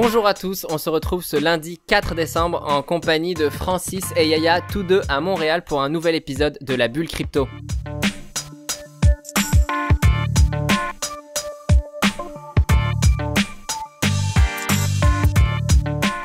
Bonjour à tous, on se retrouve ce lundi 4 décembre en compagnie de Francis et Yaya, tous deux à Montréal pour un nouvel épisode de la Bulle Crypto.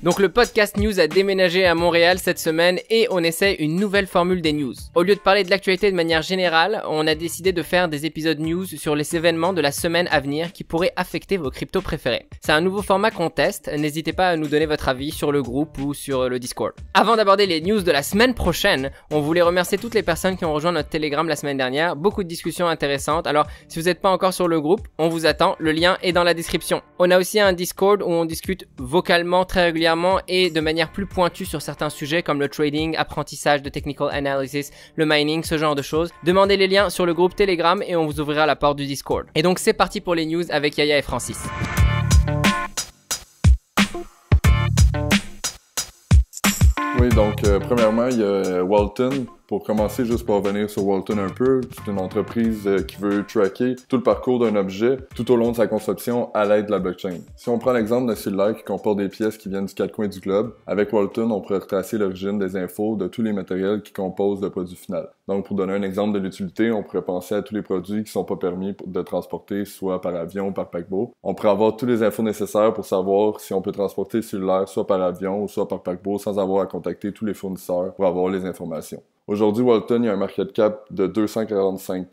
Donc le podcast news a déménagé à Montréal cette semaine et on essaie une nouvelle formule des news. Au lieu de parler de l'actualité de manière générale, on a décidé de faire des épisodes news sur les événements de la semaine à venir qui pourraient affecter vos cryptos préférés. C'est un nouveau format qu'on teste, n'hésitez pas à nous donner votre avis sur le groupe ou sur le Discord. Avant d'aborder les news de la semaine prochaine, on voulait remercier toutes les personnes qui ont rejoint notre Telegram la semaine dernière, beaucoup de discussions intéressantes, alors si vous n'êtes pas encore sur le groupe, on vous attend, le lien est dans la description. On a aussi un Discord où on discute vocalement très régulièrement et de manière plus pointue sur certains sujets comme le trading, apprentissage de technical analysis, le mining, ce genre de choses. Demandez les liens sur le groupe Telegram et on vous ouvrira la porte du Discord. Et donc c'est parti pour les news avec Yaya et Francis. Oui, donc euh, premièrement, il y a Walton pour commencer, juste pour revenir sur Walton un peu, c'est une entreprise euh, qui veut traquer tout le parcours d'un objet tout au long de sa conception à l'aide de la blockchain. Si on prend l'exemple d'un cellulaire qui comporte des pièces qui viennent du quatre coins du globe, avec Walton, on pourrait retracer l'origine des infos de tous les matériels qui composent le produit final. Donc, pour donner un exemple de l'utilité, on pourrait penser à tous les produits qui ne sont pas permis de transporter, soit par avion ou par paquebot. On pourrait avoir toutes les infos nécessaires pour savoir si on peut transporter le cellulaire soit par avion ou soit par paquebot sans avoir à contacter tous les fournisseurs pour avoir les informations. Aujourd'hui, Walton a un market cap de 245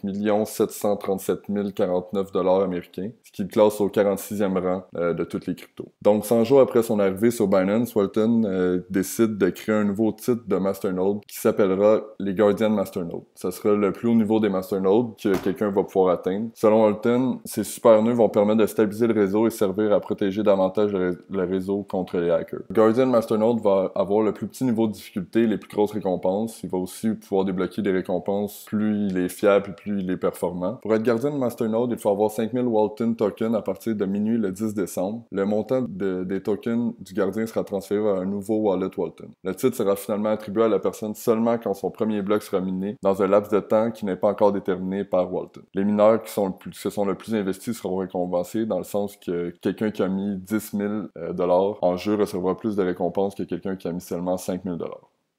737 049 dollars américains, ce qui le classe au 46e rang euh, de toutes les cryptos. Donc, 100 jours après son arrivée sur Binance, Walton euh, décide de créer un nouveau titre de masternode qui s'appellera les Guardian Masternode. Ce sera le plus haut niveau des masternodes que quelqu'un va pouvoir atteindre. Selon Walton, ces super nœuds vont permettre de stabiliser le réseau et servir à protéger davantage le, réseau contre les hackers. Le Guardian Masternode va avoir le plus petit niveau de difficulté, les plus grosses récompenses. Il va pouvoir débloquer des récompenses. Plus il est fiable, plus il est performant. Pour être gardien de Masternode, il faut avoir 5000 Walton tokens à partir de minuit le 10 décembre. Le montant des tokens du gardien sera transféré à un nouveau wallet Walton. Le titre sera finalement attribué à la personne seulement quand son premier bloc sera miné, dans un laps de temps qui n'est pas encore déterminé par Walton. Les mineurs qui, sont le plus, sont le plus investis seront récompensés dans le sens que quelqu'un qui a mis 10 000 euh, dollars en jeu recevra plus de récompenses que quelqu'un qui a mis seulement 5 000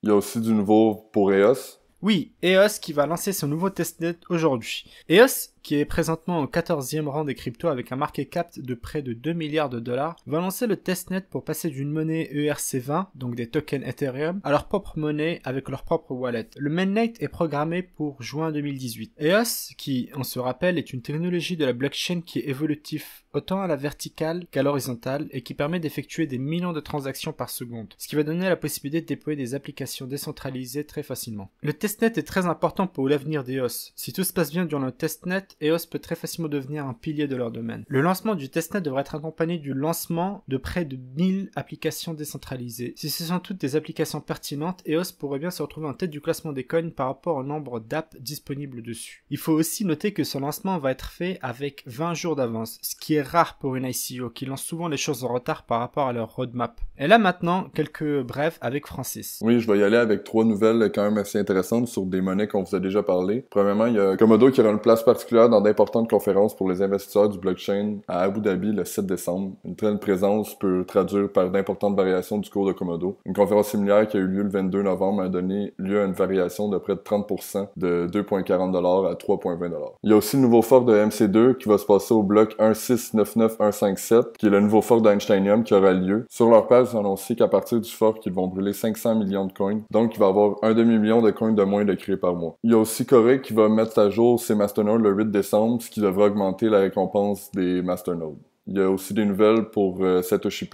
il y a aussi du nouveau pour EOS. Oui, EOS qui va lancer son nouveau testnet aujourd'hui. EOS qui est présentement au 14e rang des cryptos avec un market cap de près de 2 milliards de dollars, va lancer le testnet pour passer d'une monnaie ERC20, donc des tokens Ethereum, à leur propre monnaie avec leur propre wallet. Le mainnet est programmé pour juin 2018. EOS, qui, on se rappelle, est une technologie de la blockchain qui est évolutif autant à la verticale qu'à l'horizontale et qui permet d'effectuer des millions de transactions par seconde, ce qui va donner la possibilité de déployer des applications décentralisées très facilement. Le testnet est très important pour l'avenir d'EOS. E si tout se passe bien durant le testnet, EOS peut très facilement devenir un pilier de leur domaine. Le lancement du testnet devrait être accompagné du lancement de près de 1000 applications décentralisées. Si ce sont toutes des applications pertinentes, EOS pourrait bien se retrouver en tête du classement des coins par rapport au nombre d'apps disponibles dessus. Il faut aussi noter que ce lancement va être fait avec 20 jours d'avance, ce qui est rare pour une ICO qui lance souvent les choses en retard par rapport à leur roadmap. Et là maintenant, quelques brefs avec Francis. Oui, je vais y aller avec trois nouvelles quand même assez intéressantes sur des monnaies qu'on vous a déjà parlé. Premièrement, il y a Komodo qui aura une place particulière dans d'importantes conférences pour les investisseurs du blockchain à Abu Dhabi le 7 décembre. Une telle présence peut traduire par d'importantes variations du cours de Komodo. Une conférence similaire qui a eu lieu le 22 novembre a donné lieu à une variation de près de 30% de 2,40$ à 3,20$. Il y a aussi le nouveau fort de MC2 qui va se passer au bloc 1699157, qui est le nouveau fort d'Einsteinium qui aura lieu. Sur leur page, ils ont qu'à partir du fort, qu'ils vont brûler 500 millions de coins, donc il va avoir un demi-million de coins de moins de créés par mois. Il y a aussi Corée qui va mettre à jour ses masternodes le 8 décembre, ce qui devrait augmenter la récompense des masternodes. Il y a aussi des nouvelles pour euh, Satoshi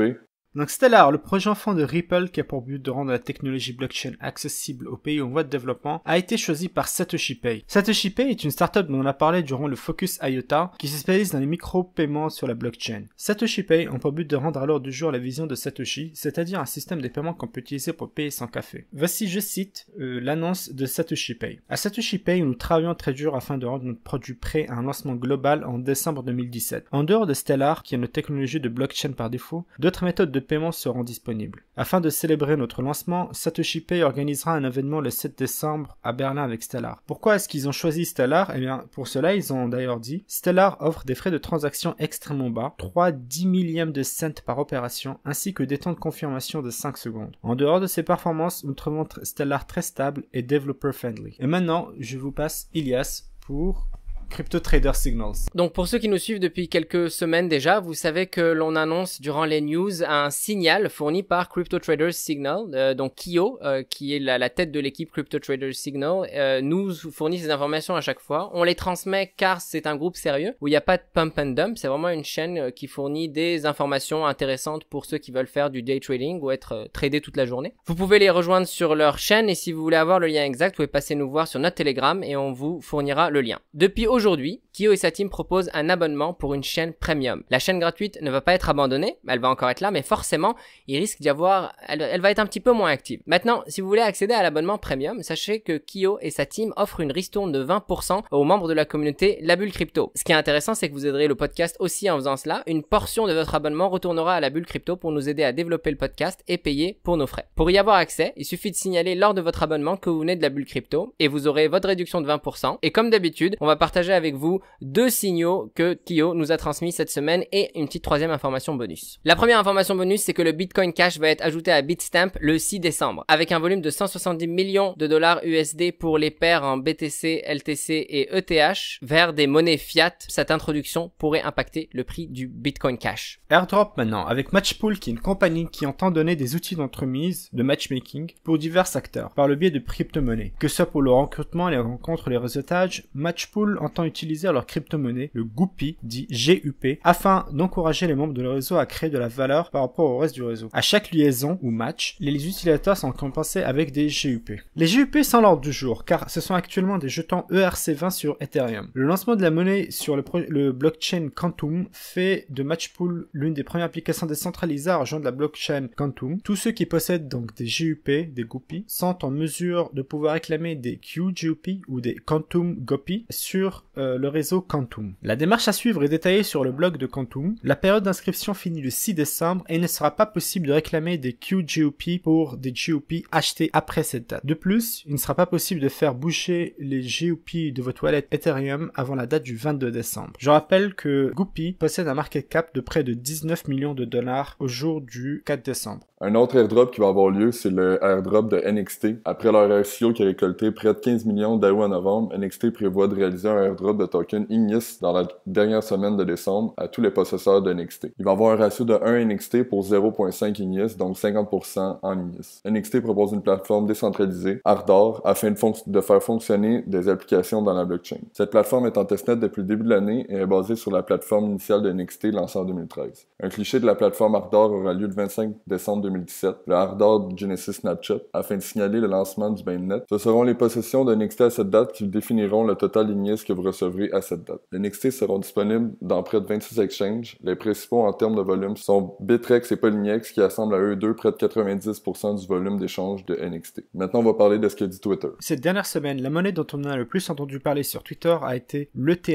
donc Stellar, le projet enfant de Ripple qui a pour but de rendre la technologie blockchain accessible aux pays en voie de développement, a été choisi par Satoshi Pay. Satoshi Pay est une startup dont on a parlé durant le Focus IOTA qui se spécialise dans les micro-paiements sur la blockchain. Satoshi Pay a pour but de rendre à l'heure du jour la vision de Satoshi, c'est-à-dire un système de paiement qu'on peut utiliser pour payer sans café. Voici, je cite, euh, l'annonce de Satoshi Pay. À Satoshi Pay, nous travaillons très dur afin de rendre notre produit prêt à un lancement global en décembre 2017. En dehors de Stellar, qui est une technologie de blockchain par défaut, d'autres méthodes de de paiement seront disponibles. Afin de célébrer notre lancement, Satoshi Pay organisera un événement le 7 décembre à Berlin avec Stellar. Pourquoi est-ce qu'ils ont choisi Stellar Eh bien, pour cela, ils ont d'ailleurs dit Stellar offre des frais de transaction extrêmement bas, 3 10 millièmes de cents par opération, ainsi que des temps de confirmation de 5 secondes. En dehors de ces performances, notre montre Stellar très stable et developer friendly. Et maintenant, je vous passe Ilias pour Crypto Trader Signals. Donc pour ceux qui nous suivent depuis quelques semaines déjà, vous savez que l'on annonce durant les news un signal fourni par Crypto Trader Signal. Euh, donc Kyo, euh, qui est la, tête de l'équipe Crypto Trader Signal, euh, nous fournit ces informations à chaque fois. On les transmet car c'est un groupe sérieux où il n'y a pas de pump and dump. C'est vraiment une chaîne qui fournit des informations intéressantes pour ceux qui veulent faire du day trading ou être tradé toute la journée. Vous pouvez les rejoindre sur leur chaîne et si vous voulez avoir le lien exact, vous pouvez passer nous voir sur notre Telegram et on vous fournira le lien. Depuis aujourd'hui, Kyo et sa team proposent un abonnement pour une chaîne premium. La chaîne gratuite ne va pas être abandonnée, elle va encore être là, mais forcément, il risque d'y avoir, elle, va être un petit peu moins active. Maintenant, si vous voulez accéder à l'abonnement premium, sachez que Kyo et sa team offrent une ristourne de 20% aux membres de la communauté La Bulle Crypto. Ce qui est intéressant, c'est que vous aiderez le podcast aussi en faisant cela. Une portion de votre abonnement retournera à La Bulle Crypto pour nous aider à développer le podcast et payer pour nos frais. Pour y avoir accès, il suffit de signaler lors de votre abonnement que vous venez de La Bulle Crypto et vous aurez votre réduction de 20%. Et comme d'habitude, on va partager avec vous deux signaux que Kyo nous a transmis cette semaine et une petite troisième information bonus. La première information bonus, c'est que le Bitcoin Cash va être ajouté à Bitstamp le 6 décembre avec un volume de 170 millions de dollars USD pour les paires en BTC, LTC et ETH vers des monnaies fiat. Cette introduction pourrait impacter le prix du Bitcoin Cash. Airdrop maintenant avec Matchpool qui est une compagnie qui entend donner des outils d'entremise de matchmaking pour divers acteurs par le biais de crypto Que ce soit pour le recrutement, les rencontres, les réseautages, Matchpool entend utiliser leur crypto-monnaie, le Guppy dit GUP, afin d'encourager les membres de leur réseau à créer de la valeur par rapport au reste du réseau. À chaque liaison ou match, les utilisateurs sont compensés avec des GUP. Les GUP sont l'ordre du jour, car ce sont actuellement des jetons ERC20 sur Ethereum. Le lancement de la monnaie sur le, le blockchain Quantum fait de Matchpool l'une des premières applications décentralisées à rejoindre la blockchain Quantum. Tous ceux qui possèdent donc des GUP, des Guppy sont en mesure de pouvoir réclamer des QGUP ou des Quantum Gopi sur euh, le réseau Quantum. La démarche à suivre est détaillée sur le blog de Quantum. La période d'inscription finit le 6 décembre et il ne sera pas possible de réclamer des QGOP pour des GOP achetés après cette date. De plus, il ne sera pas possible de faire boucher les GOP de vos toilettes Ethereum avant la date du 22 décembre. Je rappelle que Goopy possède un market cap de près de 19 millions de dollars au jour du 4 décembre. Un autre airdrop qui va avoir lieu, c'est le airdrop de NXT. Après leur ratio qui a récolté près de 15 millions d'AO en novembre, NXT prévoit de réaliser un airdrop de token Ignis dans la dernière semaine de décembre à tous les possesseurs de NXT. Il va avoir un ratio de 1 NXT pour 0.5 Ignis, donc 50% en Ignis. NXT propose une plateforme décentralisée, Ardor, afin de, de, faire fonctionner des applications dans la blockchain. Cette plateforme est en testnet depuis le début de l'année et est basée sur la plateforme initiale de NXT lancée en 2013. Un cliché de la plateforme Ardor aura lieu le 25 décembre 2017, le Ardor Genesis Snapchat, afin de signaler le lancement du bain Ce seront les possessions de NXT à cette date qui définiront le total lignes que vous recevrez à cette date. Les NXT seront disponibles dans près de 26 exchanges. Les principaux en termes de volume sont Bitrex et Polynex qui assemblent à eux deux près de 90% du volume d'échange de NXT. Maintenant, on va parler de ce que dit Twitter. Cette dernière semaine, la monnaie dont on a le plus entendu parler sur Twitter a été l'ETH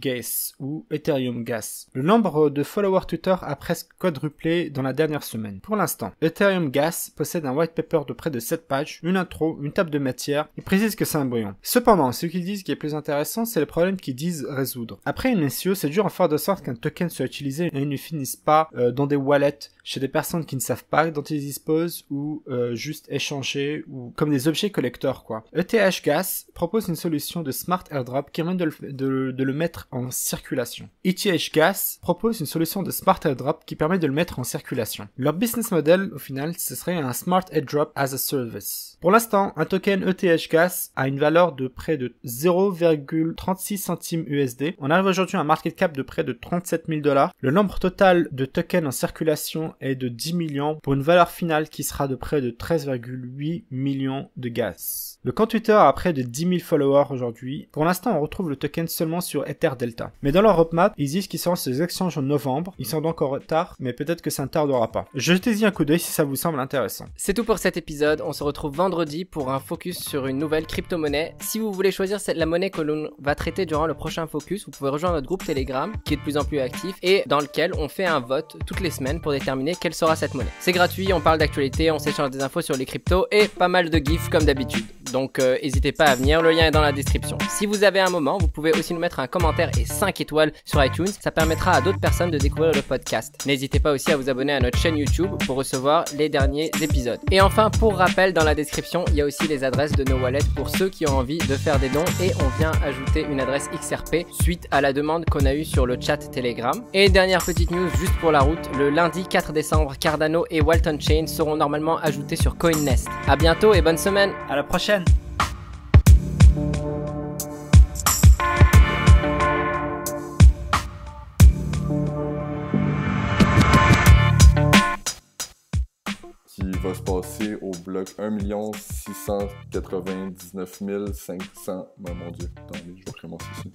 Gas ou Ethereum Gas. Le nombre de followers Twitter a presque quadruplé dans la dernière semaine. Pour l'instant, Ethereum Gas possède un white paper de près de 7 pages, une intro, une table de matière, ils précise que c'est un brouillon. Cependant, ce qu'ils disent qui est plus intéressant, c'est le problème qu'ils disent résoudre. Après une SEO, c'est dur à faire de sorte qu'un token soit utilisé et ne finisse pas euh, dans des wallets chez des personnes qui ne savent pas dont ils disposent ou euh, juste échanger ou comme des objets collecteurs quoi. ETH Gas propose une solution de smart airdrop qui permet de le, de le mettre en circulation. ETH Gas propose une solution de smart airdrop qui permet de le mettre en circulation. Leur business model au final ce serait un smart airdrop as a service. Pour l'instant, un token ETH gas a une valeur de près de 0,36 centimes USD. On arrive aujourd'hui à un market cap de près de 37 000 dollars. Le nombre total de tokens en circulation est de 10 millions pour une valeur finale qui sera de près de 13,8 millions de gaz. Le compte Twitter a près de 10 000 followers aujourd'hui. Pour l'instant, on retrouve le token seulement sur Ether Delta. Mais dans leur roadmap, ils disent qu'ils sont ces exchanges en novembre. Ils sont donc en retard, mais peut-être que ça ne tardera pas. Jetez-y un coup d'œil si ça vous semble intéressant. C'est tout pour cet épisode. On se retrouve vendredi pour un focus sur une nouvelle crypto-monnaie. Si vous voulez choisir la monnaie que l'on va traiter durant le prochain focus, vous pouvez rejoindre notre groupe Telegram qui est de plus en plus actif et dans lequel on fait un vote toutes les semaines pour déterminer quelle sera cette monnaie. C'est gratuit, on parle d'actualité, on s'échange des infos sur les cryptos et pas mal de gifs comme d'habitude. Donc euh, n'hésitez pas à venir, le lien est dans la description. Si vous avez un moment, vous pouvez aussi nous mettre un commentaire et 5 étoiles sur iTunes, ça permettra à d'autres personnes de découvrir le podcast. N'hésitez pas aussi à vous abonner à notre chaîne YouTube pour recevoir les derniers épisodes. Et enfin, pour rappel, dans la description, il y a aussi les adresses de nos wallets pour ceux qui ont envie de faire des dons et on vient ajouter une adresse XRP suite à la demande qu'on a eue sur le chat Telegram. Et dernière petite news juste pour la route, le lundi 4 décembre, Cardano et Walton Chain seront normalement ajoutés sur CoinNest. À bientôt et bonne semaine. À la prochaine. C'est au bloc 1 699 500. Oh, mon Dieu, attendez, je vais recommencer ici.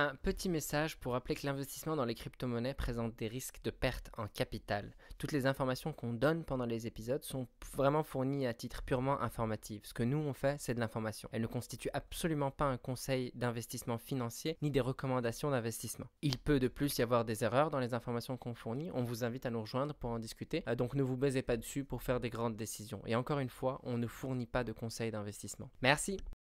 Un petit message pour rappeler que l'investissement dans les crypto-monnaies présente des risques de perte en capital. Toutes les informations qu'on donne pendant les épisodes sont vraiment fournies à titre purement informatif. Ce que nous on fait, c'est de l'information. Elle ne constitue absolument pas un conseil d'investissement financier ni des recommandations d'investissement. Il peut de plus y avoir des erreurs dans les informations qu'on fournit. On vous invite à nous rejoindre pour en discuter. Euh, donc ne vous baisez pas dessus pour faire des grandes décisions. Et encore une fois, on ne fournit pas de conseils d'investissement. Merci